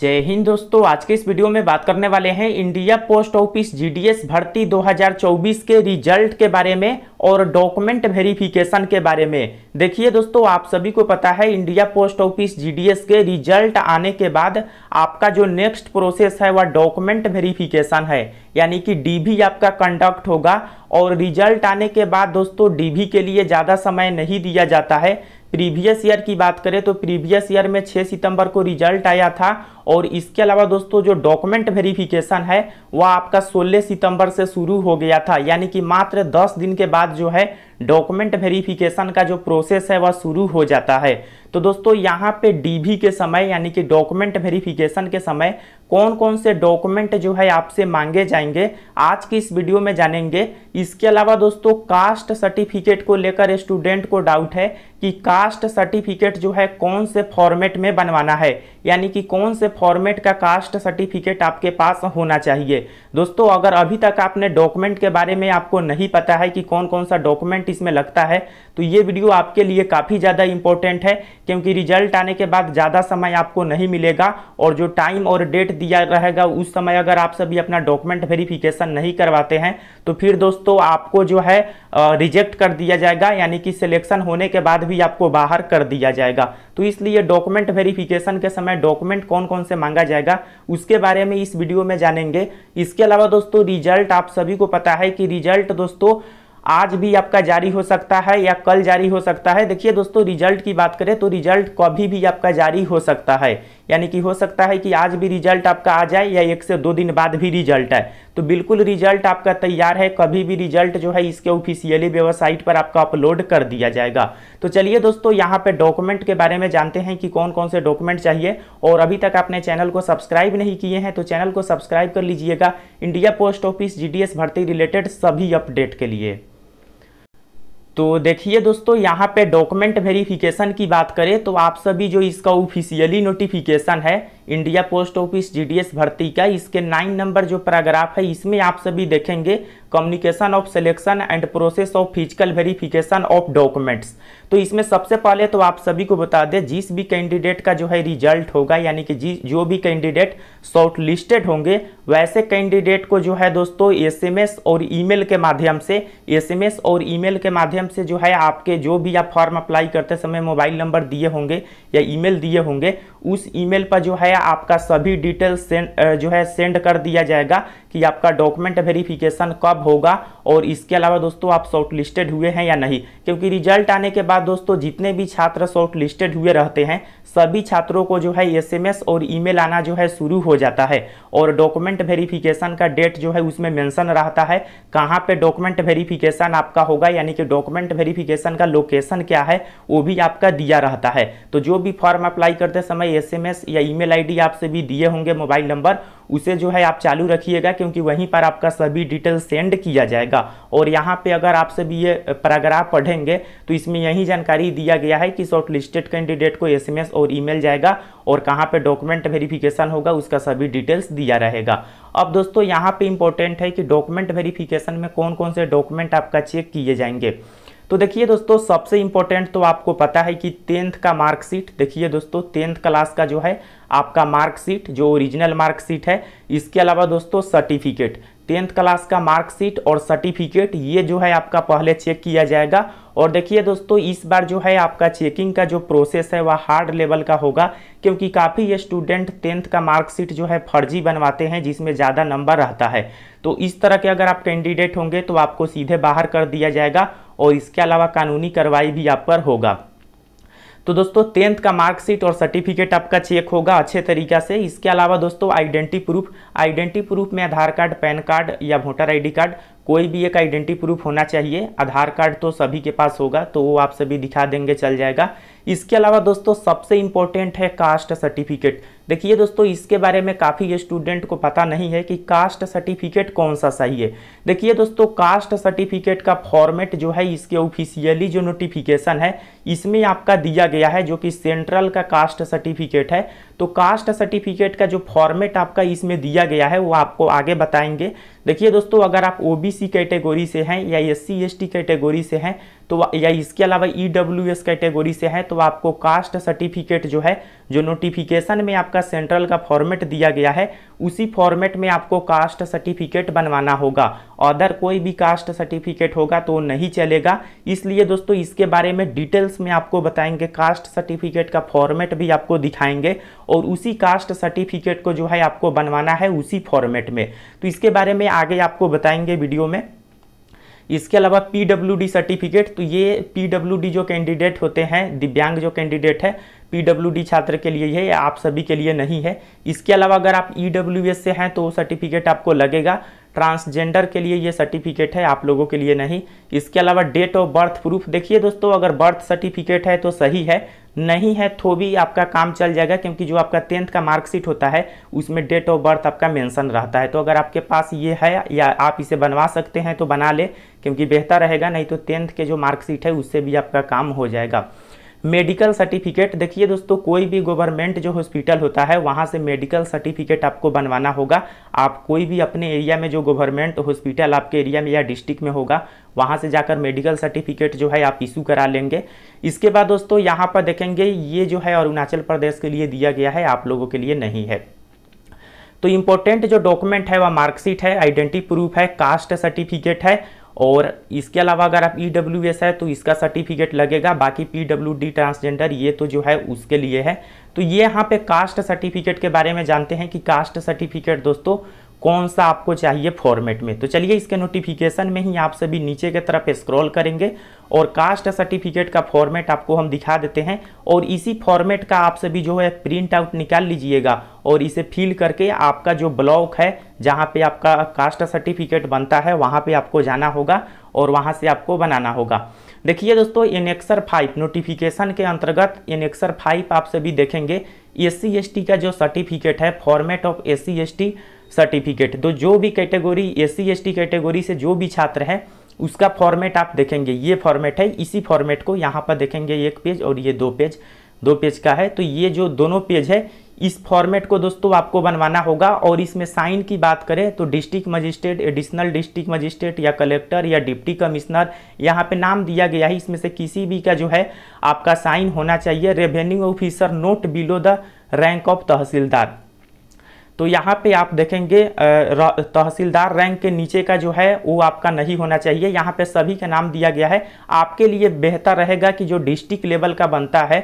जय हिंद दोस्तों आज के इस वीडियो में बात करने वाले हैं इंडिया पोस्ट ऑफिस जीडीएस भर्ती 2024 के रिजल्ट के बारे में और डॉक्यूमेंट वेरिफिकेशन के बारे में देखिए दोस्तों आप सभी को पता है इंडिया पोस्ट ऑफिस जीडीएस के रिजल्ट आने के बाद आपका जो नेक्स्ट प्रोसेस है वह डॉक्यूमेंट वेरिफिकेशन है यानी कि डी आपका कंडक्ट होगा और रिजल्ट आने के बाद दोस्तों डी के लिए ज़्यादा समय नहीं दिया जाता है प्रीवियस ईयर की बात करें तो प्रीवियस ईयर में 6 सितंबर को रिजल्ट आया था और इसके अलावा दोस्तों जो डॉक्यूमेंट वेरिफिकेशन है वह आपका 16 सितंबर से शुरू हो गया था यानी कि मात्र 10 दिन के बाद जो है डॉक्यूमेंट वेरिफिकेशन का जो प्रोसेस है वह शुरू हो जाता है तो दोस्तों यहाँ पे डीबी के समय यानी कि डॉक्यूमेंट वेरिफिकेशन के समय कौन कौन से डॉक्यूमेंट जो है आपसे मांगे जाएंगे आज की इस वीडियो में जानेंगे इसके अलावा दोस्तों कास्ट सर्टिफिकेट को लेकर स्टूडेंट को डाउट है कि कास्ट सर्टिफिकेट जो है कौन से फॉर्मेट में बनवाना है यानी कि कौन से फॉर्मेट का कास्ट सर्टिफिकेट आपके पास होना चाहिए दोस्तों अगर अभी तक आपने डॉक्यूमेंट के बारे में आपको नहीं पता है कि कौन कौन सा डॉक्यूमेंट रिजल्ट इसमें लगता है तो ये वीडियो आपके लिए काफ़ी ज़्यादा इंपॉर्टेंट है क्योंकि रिजल्ट आने के बाद ज़्यादा समय आपको नहीं मिलेगा और जो टाइम और डेट दिया रहेगा उस समय अगर आप सभी अपना डॉक्यूमेंट वेरिफिकेशन नहीं करवाते हैं तो फिर दोस्तों आपको जो है रिजेक्ट कर दिया जाएगा यानी कि सिलेक्शन होने के बाद भी आपको बाहर कर दिया जाएगा तो इसलिए डॉक्यूमेंट वेरिफिकेशन के समय डॉक्यूमेंट कौन कौन से मांगा जाएगा उसके बारे में इस वीडियो में जानेंगे इसके अलावा दोस्तों रिजल्ट आप सभी को पता है कि रिजल्ट दोस्तों आज भी आपका जारी हो सकता है या कल जारी हो सकता है देखिए दोस्तों रिजल्ट की बात करें तो रिजल्ट कभी भी आपका जारी हो सकता है यानी कि हो सकता है कि आज भी रिजल्ट आपका आ जाए या एक से दो दिन बाद भी रिजल्ट आए तो बिल्कुल रिजल्ट आपका तैयार है कभी भी रिजल्ट जो है इसके ऑफिशियली वेबसाइट पर आपका अपलोड कर दिया जाएगा तो चलिए दोस्तों यहाँ पे डॉक्यूमेंट के बारे में जानते हैं कि कौन कौन से डॉक्यूमेंट चाहिए और अभी तक आपने चैनल को सब्सक्राइब नहीं किए हैं तो चैनल को सब्सक्राइब कर लीजिएगा इंडिया पोस्ट ऑफिस जी भर्ती रिलेटेड सभी अपडेट के लिए तो देखिए दोस्तों यहाँ पे डॉक्यूमेंट वेरिफिकेशन की बात करें तो आप सभी जो इसका ऑफिशियली नोटिफिकेशन है इंडिया पोस्ट ऑफिस जीडीएस भर्ती का इसके नाइन नंबर जो पैराग्राफ है इसमें आप सभी देखेंगे communication of selection and process of physical verification of documents तो इसमें सबसे पहले तो आप सभी को बता दें जिस भी कैंडिडेट का जो है रिजल्ट होगा यानी कि जो भी कैंडिडेट शॉर्ट लिस्टेड होंगे वैसे कैंडिडेट को जो है दोस्तों एस और ईमेल के माध्यम से एस और ईमेल के माध्यम से जो है आपके जो भी आप फॉर्म अप्लाई करते समय मोबाइल नंबर दिए होंगे या ईमेल दिए होंगे उस ईमेल पर जो है आपका सभी डिटेल सेंड जो है सेंड कर दिया जाएगा कि आपका डॉक्यूमेंट वेरिफिकेशन कब होगा और इसके अलावा दोस्तों आप शॉर्ट लिस्टेड हुए हैं या नहीं क्योंकि रिजल्ट आने के बाद दोस्तों जितने भी छात्र शॉर्ट लिस्टेड हुए रहते हैं सभी छात्रों को जो है एसएमएस और ईमेल आना जो है शुरू हो जाता है और डॉक्यूमेंट वेरिफिकेशन का डेट जो है उसमें मैंसन रहता है कहाँ पर डॉक्यूमेंट वेरीफिकेशन आपका होगा यानी कि डॉक्यूमेंट वेरीफिकेशन का लोकेशन क्या है वो भी आपका दिया रहता है तो जो भी फॉर्म अप्लाई करते समय एसएमएस या ईमेल आईडी आपसे भी दिए होंगे मोबाइल नंबर उसे जो है आप चालू रखिएगा क्योंकि वहीं पर आपका सभी डिटेल सेंड किया जाएगा और यहाँ पे अगर आप सभी ये पैराग्राफ पढ़ेंगे तो इसमें यही जानकारी दिया गया है कि शॉर्ट लिस्टेड कैंडिडेट को एसएमएस और ईमेल जाएगा और कहाँ पे डॉक्यूमेंट वेरिफिकेशन होगा उसका सभी डिटेल्स दिया रहेगा अब दोस्तों यहाँ पर इंपॉर्टेंट है कि डॉक्यूमेंट वेरीफिकेशन में कौन कौन से डॉक्यूमेंट आपका चेक किए जाएंगे तो देखिए दोस्तों सबसे इम्पोर्टेंट तो आपको पता है कि टेंथ का मार्कशीट देखिए दोस्तों टेंथ क्लास का जो है आपका मार्कशीट जो ओरिजिनल मार्कशीट है इसके अलावा दोस्तों सर्टिफिकेट टेंथ क्लास का मार्कशीट और सर्टिफिकेट ये जो है आपका पहले चेक किया जाएगा और देखिए दोस्तों इस बार जो है आपका चेकिंग का जो प्रोसेस है वह हार्ड लेवल का होगा क्योंकि काफ़ी स्टूडेंट टेंथ का मार्कशीट जो है फर्जी बनवाते हैं जिसमें ज़्यादा नंबर रहता है तो इस तरह के अगर आप कैंडिडेट होंगे तो आपको सीधे बाहर कर दिया जाएगा और इसके अलावा कानूनी कार्रवाई भी आप पर होगा तो दोस्तों टेंथ का मार्कशीट और सर्टिफिकेट आपका चेक होगा अच्छे तरीका से इसके अलावा दोस्तों आइडेंटिटी प्रूफ आइडेंटिटी प्रूफ में आधार कार्ड पैन कार्ड या वोटर आईडी कार्ड कोई भी एक आइडेंटिटी प्रूफ होना चाहिए आधार कार्ड तो सभी के पास होगा तो वो आप सभी दिखा देंगे चल जाएगा इसके अलावा दोस्तों सबसे इम्पोर्टेंट है कास्ट सर्टिफिकेट देखिए दोस्तों इसके बारे में काफ़ी स्टूडेंट को पता नहीं है कि कास्ट सर्टिफिकेट कौन सा चाहिए देखिए दोस्तों कास्ट सर्टिफिकेट का फॉर्मेट जो है इसके ऑफिशियली जो नोटिफिकेशन है इसमें आपका दिया गया है जो कि सेंट्रल का कास्ट सर्टिफिकेट है तो कास्ट सर्टिफिकेट का जो फॉर्मेट आपका इसमें दिया गया है वो आपको आगे बताएंगे देखिए दोस्तों अगर आप ओ कैटेगोरी से हैं या एस सी कैटेगोरी से हैं तो या इसके अलावा ई e कैटेगोरी से हैं तो आपको कास्ट सर्टिफिकेट जो है जो नोटिफिकेशन में आपका सेंट्रल का फॉर्मेट दिया गया है उसी फॉर्मेट में आपको कास्ट सर्टिफिकेट बनवाना होगा अदर कोई भी कास्ट सर्टिफिकेट होगा तो नहीं चलेगा इसलिए दोस्तों इसके बारे में डिटेल्स में आपको बताएंगे कास्ट सर्टिफिकेट का फॉर्मेट भी आपको दिखाएंगे और उसी कास्ट सर्टिफिकेट को जो है आपको बनवाना है उसी फॉर्मेट में तो इसके बारे में आगे आपको बताएंगे वीडियो में इसके अलावा पीडब्ल्यूडी सर्टिफिकेट तो ये पीडब्ल्यूडी जो कैंडिडेट होते हैं दिव्यांग जो कैंडिडेट है पीडब्ल्यूडी छात्र के लिए है या आप सभी के लिए नहीं है इसके अलावा अगर आप ईडब्ल्यूएस e से हैं तो सर्टिफिकेट आपको लगेगा ट्रांसजेंडर के लिए ये सर्टिफिकेट है आप लोगों के लिए नहीं इसके अलावा डेट ऑफ बर्थ प्रूफ देखिए दोस्तों अगर बर्थ सर्टिफिकेट है तो सही है नहीं है तो भी आपका काम चल जाएगा क्योंकि जो आपका टेंथ का मार्कशीट होता है उसमें डेट ऑफ बर्थ आपका मेंशन रहता है तो अगर आपके पास ये है या आप इसे बनवा सकते हैं तो बना ले क्योंकि बेहतर रहेगा नहीं तो टेंथ के जो मार्कशीट है उससे भी आपका काम हो जाएगा मेडिकल सर्टिफिकेट देखिए दोस्तों कोई भी गवर्नमेंट जो हॉस्पिटल होता है वहाँ से मेडिकल सर्टिफिकेट आपको बनवाना होगा आप कोई भी अपने एरिया में जो गवर्नमेंट हॉस्पिटल आपके एरिया में या डिस्ट्रिक्ट में होगा वहाँ से जाकर मेडिकल सर्टिफिकेट जो है आप इशू करा लेंगे इसके बाद दोस्तों यहाँ पर देखेंगे ये जो है अरुणाचल प्रदेश के लिए दिया गया है आप लोगों के लिए नहीं है तो इम्पोर्टेंट जो डॉक्यूमेंट है वह मार्कशीट है आइडेंटिटी प्रूफ है कास्ट सर्टिफिकेट है और इसके अलावा अगर आप ई e है तो इसका सर्टिफिकेट लगेगा बाकी पी ट्रांसजेंडर ये तो जो है उसके लिए है तो ये यहाँ पे कास्ट सर्टिफिकेट के बारे में जानते हैं कि कास्ट सर्टिफिकेट दोस्तों कौन सा आपको चाहिए फॉर्मेट में तो चलिए इसके नोटिफिकेशन में ही आप सभी नीचे की तरफ स्क्रॉल करेंगे और कास्ट सर्टिफिकेट का फॉर्मेट आपको हम दिखा देते हैं और इसी फॉर्मेट का आप सभी जो है प्रिंट आउट निकाल लीजिएगा और इसे फिल करके आपका जो ब्लॉक है जहाँ पे आपका कास्ट सर्टिफिकेट बनता है वहाँ पे आपको जाना होगा और वहाँ से आपको बनाना होगा देखिए दोस्तों एनेक्सर फाइव नोटिफिकेशन के अंतर्गत एनेक्सर फाइव आप सभी देखेंगे एस सी का जो सर्टिफिकेट है format of S C certificate तो जो भी कैटेगोरी एस सी कैटेगोरी से जो भी छात्र हैं उसका फॉर्मेट आप देखेंगे ये फॉर्मेट है इसी फॉर्मेट को यहाँ पर देखेंगे एक पेज और ये दो पेज दो पेज का है तो ये जो दोनों पेज है इस फॉर्मेट को दोस्तों आपको बनवाना होगा और इसमें साइन की बात करें तो district magistrate additional district magistrate या कलेक्टर या डिप्टी कमिश्नर यहाँ पे नाम दिया गया है इसमें से किसी भी का जो है आपका साइन होना चाहिए revenue officer note below the rank of tehsildar तो यहाँ पे आप देखेंगे तहसीलदार रैंक के नीचे का जो है वो आपका नहीं होना चाहिए यहाँ पे सभी का नाम दिया गया है आपके लिए बेहतर रहेगा कि जो डिस्ट्रिक्ट लेवल का बनता है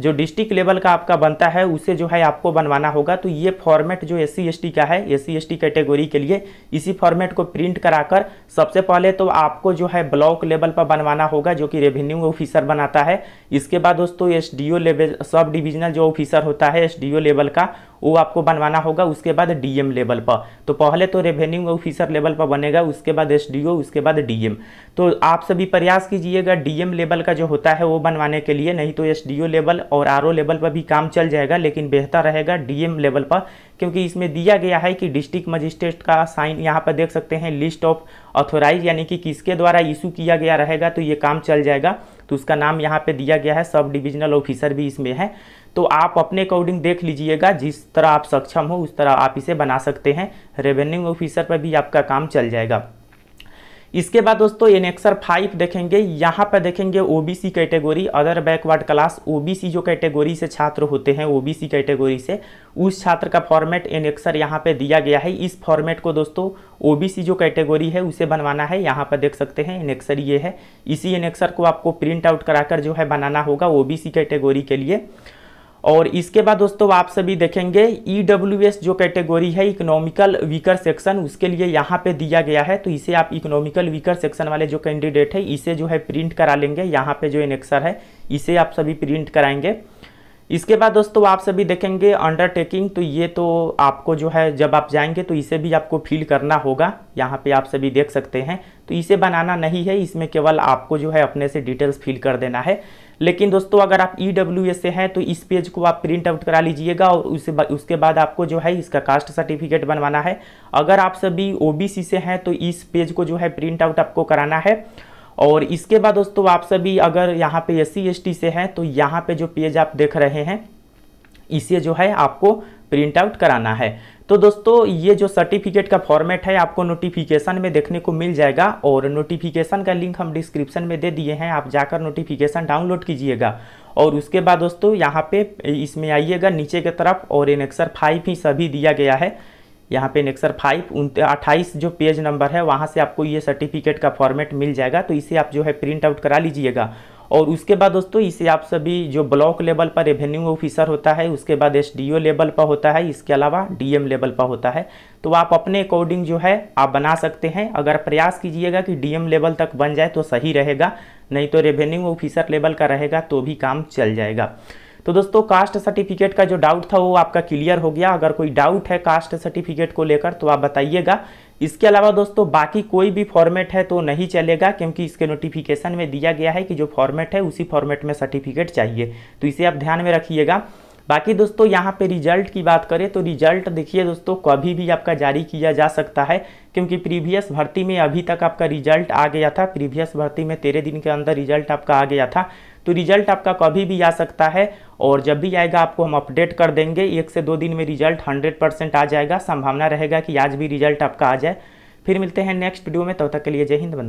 जो डिस्ट्रिक्ट लेवल का आपका बनता है उसे जो है आपको बनवाना होगा तो ये फॉर्मेट जो एस सी का है एस सी कैटेगरी के लिए इसी फॉर्मेट को प्रिंट कराकर सबसे पहले तो आपको जो है ब्लॉक लेवल पर बनवाना होगा जो कि रेवेन्यू ऑफिसर बनाता है इसके बाद दोस्तों S D level sub divisional जो ऑफिसर होता है एस लेवल का वो आपको बनवाना होगा उसके बाद डीएम लेवल पर तो पहले तो रेवेन्यू ऑफिसर लेवल पर बनेगा उसके बाद एसडीओ उसके बाद डीएम तो आप सभी प्रयास कीजिएगा डीएम लेवल का जो होता है वो बनवाने के लिए नहीं तो एसडीओ लेवल और आर लेवल पर भी काम चल जाएगा लेकिन बेहतर रहेगा डीएम लेवल पर क्योंकि इसमें दिया गया है कि डिस्ट्रिक्ट मजिस्ट्रेट का साइन यहाँ पर देख सकते हैं लिस्ट ऑफ ऑथोराइज यानी कि किसके द्वारा इशू किया गया रहेगा तो ये काम चल जाएगा तो उसका नाम यहाँ पे दिया गया है सब डिविजनल ऑफिसर भी इसमें है तो आप अपने अकॉर्डिंग देख लीजिएगा जिस तरह आप सक्षम हो उस तरह आप इसे बना सकते हैं रेवेन्यू ऑफिसर पर भी आपका काम चल जाएगा इसके बाद दोस्तों एनेक्सर फाइव देखेंगे यहाँ पर देखेंगे OBC category other backward class OBC जो कैटेगरी से छात्र होते हैं ओबीसी कैटेगरी से उस छात्र का फॉर्मेट एनेक्सर यहाँ पे दिया गया है इस फॉर्मेट को दोस्तों ओबीसी जो कैटेगरी है उसे बनवाना है यहाँ पर देख सकते हैं एनेक्सर ये है इसी एनेक्सर को आपको प्रिंट आउट कराकर जो है बनाना होगा ओ कैटेगरी के लिए और इसके बाद दोस्तों आप सभी देखेंगे ई e जो कैटेगरी है इकोनॉमिकल वीकर सेक्शन उसके लिए यहाँ पे दिया गया है तो इसे आप इकोनॉमिकल वीकर सेक्शन वाले जो कैंडिडेट है इसे जो है प्रिंट करा लेंगे यहाँ पे जो इनेक्सर है इसे आप सभी प्रिंट कराएंगे इसके बाद दोस्तों आप सभी देखेंगे अंडरटेकिंग तो ये तो आपको जो है जब आप जाएंगे तो इसे भी आपको फिल करना होगा यहाँ पे आप सभी देख सकते हैं तो इसे बनाना नहीं है इसमें केवल आपको जो है अपने से डिटेल्स फिल कर देना है लेकिन दोस्तों अगर आप ई e से हैं तो इस पेज को आप प्रिंट आउट करा लीजिएगा और उसे उसके बाद आपको जो है इसका कास्ट सर्टिफिकेट बनवाना है अगर आप सभी ओ से हैं तो इस पेज को जो है प्रिंट आउट आपको कराना है और इसके बाद दोस्तों आप सभी अगर यहाँ पे एस सी से हैं तो यहाँ पे जो पेज आप देख रहे हैं इसे जो है आपको प्रिंट आउट कराना है तो दोस्तों ये जो सर्टिफिकेट का फॉर्मेट है आपको नोटिफिकेशन में देखने को मिल जाएगा और नोटिफिकेशन का लिंक हम डिस्क्रिप्शन में दे दिए हैं आप जाकर नोटिफिकेशन डाउनलोड कीजिएगा और उसके बाद दोस्तों यहाँ पे इसमें आइएगा नीचे की तरफ और एनेक्सर फाइव ही सभी दिया गया है यहाँ पे नेक्सर फाइव उन अट्ठाईस जो पेज नंबर है वहाँ से आपको ये सर्टिफिकेट का फॉर्मेट मिल जाएगा तो इसे आप जो है प्रिंट आउट करा लीजिएगा और उसके बाद दोस्तों इसे आप सभी जो ब्लॉक लेवल पर रेवेन्यू ऑफिसर होता है उसके बाद एसडीओ लेवल पर होता है इसके अलावा डीएम लेवल पर होता है तो आप अपने अकॉर्डिंग जो है आप बना सकते हैं अगर प्रयास कीजिएगा कि डीएम लेवल तक बन जाए तो सही रहेगा नहीं तो रेवेन्यू ऑफिसर लेवल का रहेगा तो भी काम चल जाएगा तो दोस्तों कास्ट सर्टिफिकेट का जो डाउट था वो आपका क्लियर हो गया अगर कोई डाउट है कास्ट सर्टिफिकेट को लेकर तो आप बताइएगा इसके अलावा दोस्तों बाकी कोई भी फॉर्मेट है तो नहीं चलेगा क्योंकि इसके नोटिफिकेशन में दिया गया है कि जो फॉर्मेट है उसी फॉर्मेट में सर्टिफिकेट चाहिए तो इसे आप ध्यान में रखिएगा बाकी दोस्तों यहाँ पे रिजल्ट की बात करें तो रिजल्ट देखिए दोस्तों कभी भी आपका जारी किया जा सकता है क्योंकि प्रीवियस भर्ती में अभी तक आपका रिजल्ट आ गया था प्रीवियस भर्ती में तेरह दिन के अंदर रिजल्ट आपका आ गया था तो रिजल्ट आपका कभी भी आ सकता है और जब भी आएगा आपको हम अपडेट कर देंगे एक से दो दिन में रिजल्ट हंड्रेड परसेंट आ जाएगा संभावना रहेगा कि आज भी रिजल्ट आपका आ जाए फिर मिलते हैं नेक्स्ट वीडियो में तब तो तक के लिए जय हिंद बंद